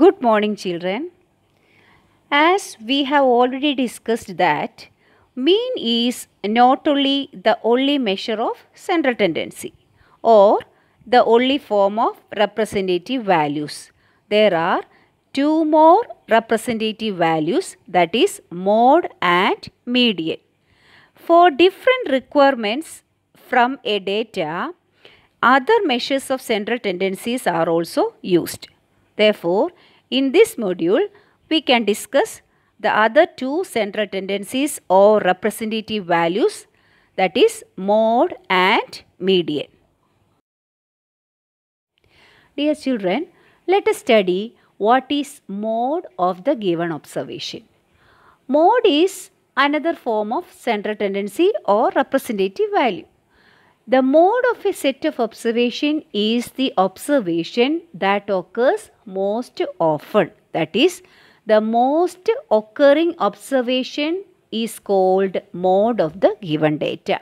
Good morning children. As we have already discussed that mean is not only the only measure of central tendency or the only form of representative values. There are two more representative values that is mode and median. For different requirements from a data, other measures of central tendencies are also used. Therefore, in this module, we can discuss the other two central tendencies or representative values that is mode and median. Dear children, let us study what is mode of the given observation. Mode is another form of central tendency or representative value. The mode of a set of observation is the observation that occurs most often. That is, the most occurring observation is called mode of the given data.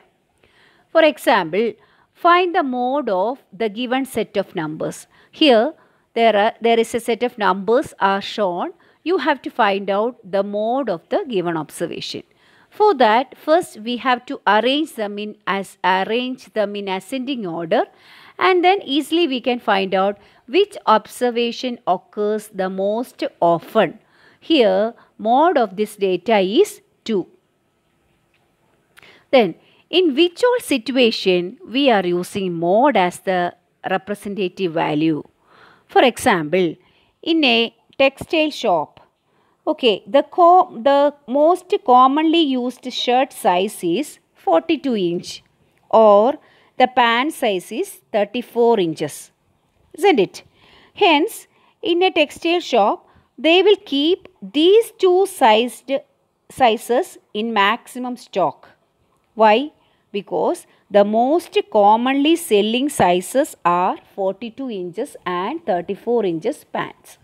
For example, find the mode of the given set of numbers. Here, there, are, there is a set of numbers are shown. You have to find out the mode of the given observation. For that, first we have to arrange them in as arrange them in ascending order and then easily we can find out which observation occurs the most often. Here mode of this data is 2. Then in which all situation we are using mode as the representative value. For example, in a textile shop, okay, the, the most commonly used shirt size is 42 inch or the pant size is 34 inches, isn't it? Hence, in a textile shop, they will keep these two sized sizes in maximum stock. Why? Because the most commonly selling sizes are 42 inches and 34 inches pants.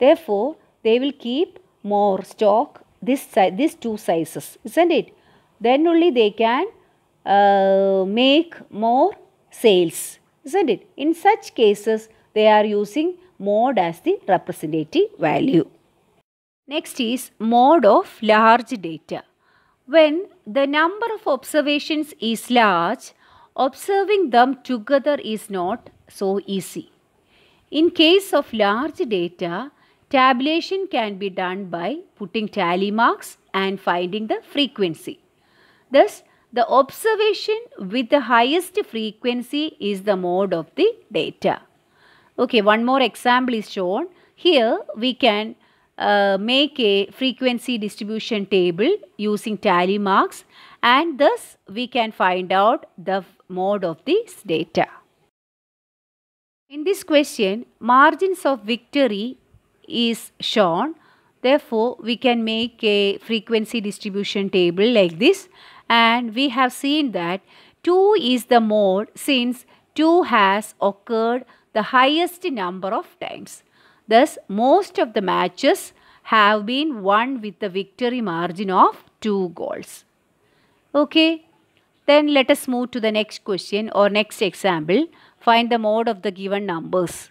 Therefore, they will keep more stock this, this two sizes, isn't it? Then only they can uh, make more sales, isn't it? In such cases, they are using mode as the representative value. Next is mode of large data. When the number of observations is large, observing them together is not so easy. In case of large data, tabulation can be done by putting tally marks and finding the frequency. Thus, the observation with the highest frequency is the mode of the data. Okay, one more example is shown. Here we can uh, make a frequency distribution table using tally marks and thus we can find out the mode of this data. In this question, margins of victory is shown. Therefore, we can make a frequency distribution table like this and we have seen that 2 is the mode since 2 has occurred the highest number of times. Thus, most of the matches have been won with the victory margin of 2 goals. Okay, then let us move to the next question or next example. Find the mode of the given numbers.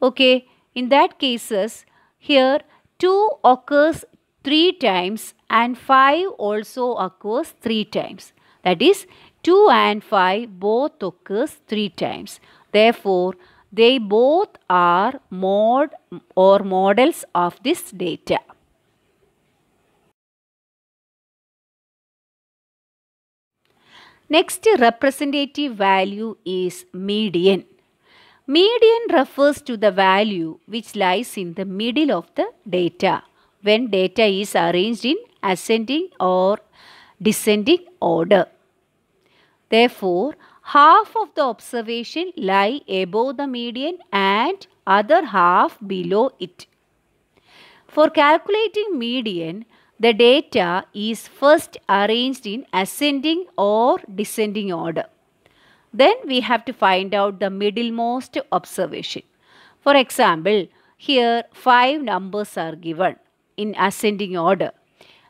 Okay, in that cases, here 2 occurs 3 times and 5 also occurs 3 times. That is 2 and 5 both occurs 3 times. Therefore, they both are mod or models of this data. Next representative value is median. Median refers to the value which lies in the middle of the data when data is arranged in ascending or descending order. Therefore, half of the observation lie above the median and other half below it. For calculating median, the data is first arranged in ascending or descending order. Then we have to find out the middlemost observation. For example, here 5 numbers are given in ascending order.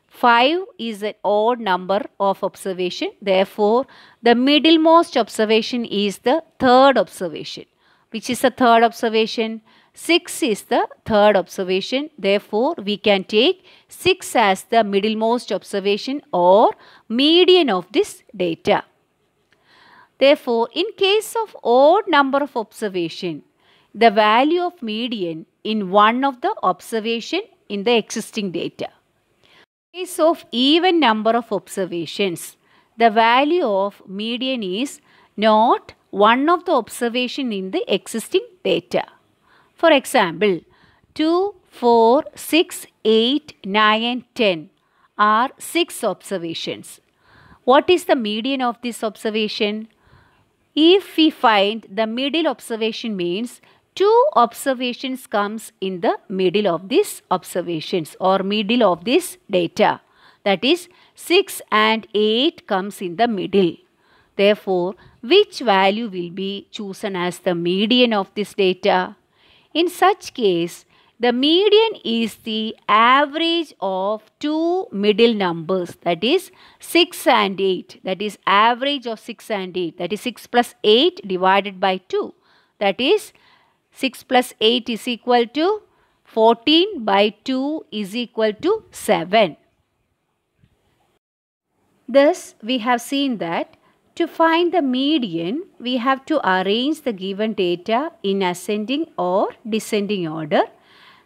5 is an odd number of observation. Therefore, the middlemost observation is the third observation. Which is the third observation? 6 is the third observation. Therefore, we can take 6 as the middlemost observation or median of this data. Therefore, in case of odd number of observation, the value of median in one of the observation in the existing data. In case of even number of observations, the value of median is not one of the observation in the existing data. For example, 2, 4, 6, 8, 9, 10 are 6 observations. What is the median of this observation? If we find the middle observation means two observations comes in the middle of these observations or middle of this data. That is 6 and 8 comes in the middle. Therefore, which value will be chosen as the median of this data? In such case, the median is the average of two middle numbers that is 6 and 8 that is average of 6 and 8 that is 6 plus 8 divided by 2 that is 6 plus 8 is equal to 14 by 2 is equal to 7. Thus, we have seen that to find the median, we have to arrange the given data in ascending or descending order.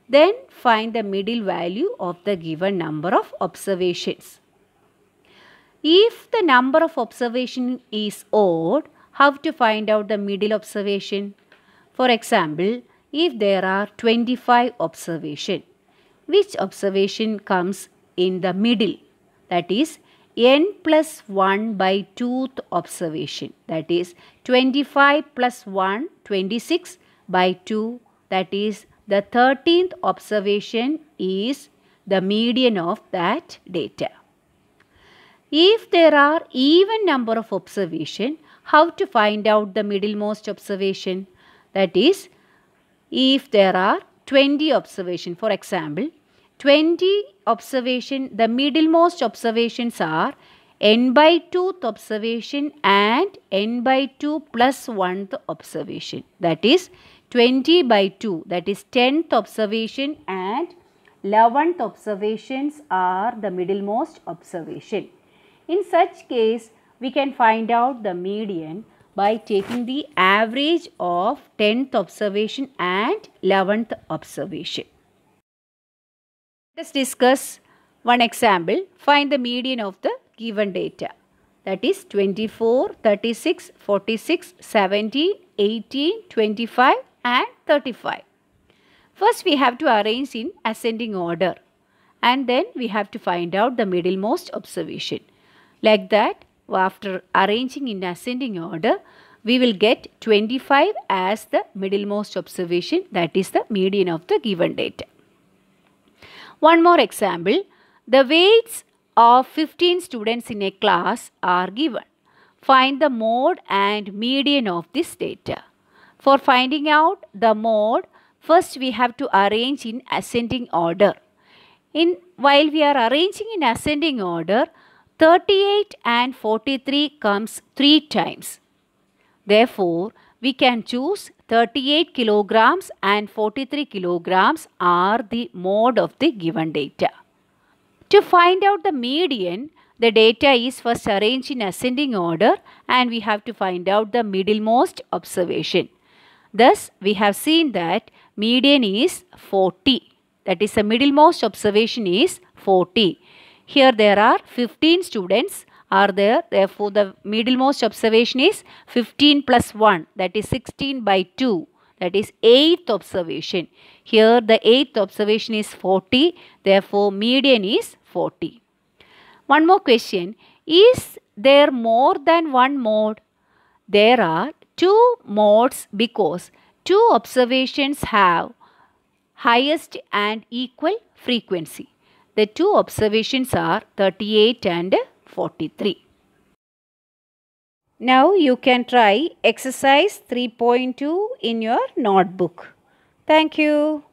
Then find the middle value of the given number of observations. If the number of observation is odd, how to find out the middle observation? For example, if there are 25 observation, which observation comes in the middle? That is n plus 1 by 2th observation. That is 25 plus 1, 26 by 2. That is the 13th observation is the median of that data. If there are even number of observation, how to find out the middlemost observation? That is, if there are 20 observation, for example, 20 observation, the middlemost observations are n by 2th observation and n by 2 plus 1th observation. That is 20 by 2 that is 10th observation and 11th observations are the middlemost observation. In such case we can find out the median by taking the average of 10th observation and 11th observation. Let us discuss one example. Find the median of the given data. That is 24, 36, 46, 70, 18, 25 and 35. First we have to arrange in ascending order and then we have to find out the middlemost observation. Like that after arranging in ascending order, we will get 25 as the middlemost observation that is the median of the given data. One more example, the weights of 15 students in a class are given. Find the mode and median of this data. For finding out the mode, first we have to arrange in ascending order. In, while we are arranging in ascending order, 38 and 43 comes 3 times. Therefore, we can choose 38 kilograms and 43 kilograms are the mode of the given data. To find out the median, the data is first arranged in ascending order and we have to find out the middlemost observation. Thus, we have seen that median is 40. That is the middlemost observation is 40. Here there are 15 students are there. Therefore, the middlemost observation is 15 plus 1 that is 16 by 2 that is 8th observation. Here the 8th observation is 40. Therefore, median is 40. One more question. Is there more than one mode? There are two modes because two observations have highest and equal frequency. The two observations are 38 and 43. Now you can try exercise 3.2 in your notebook. Thank you.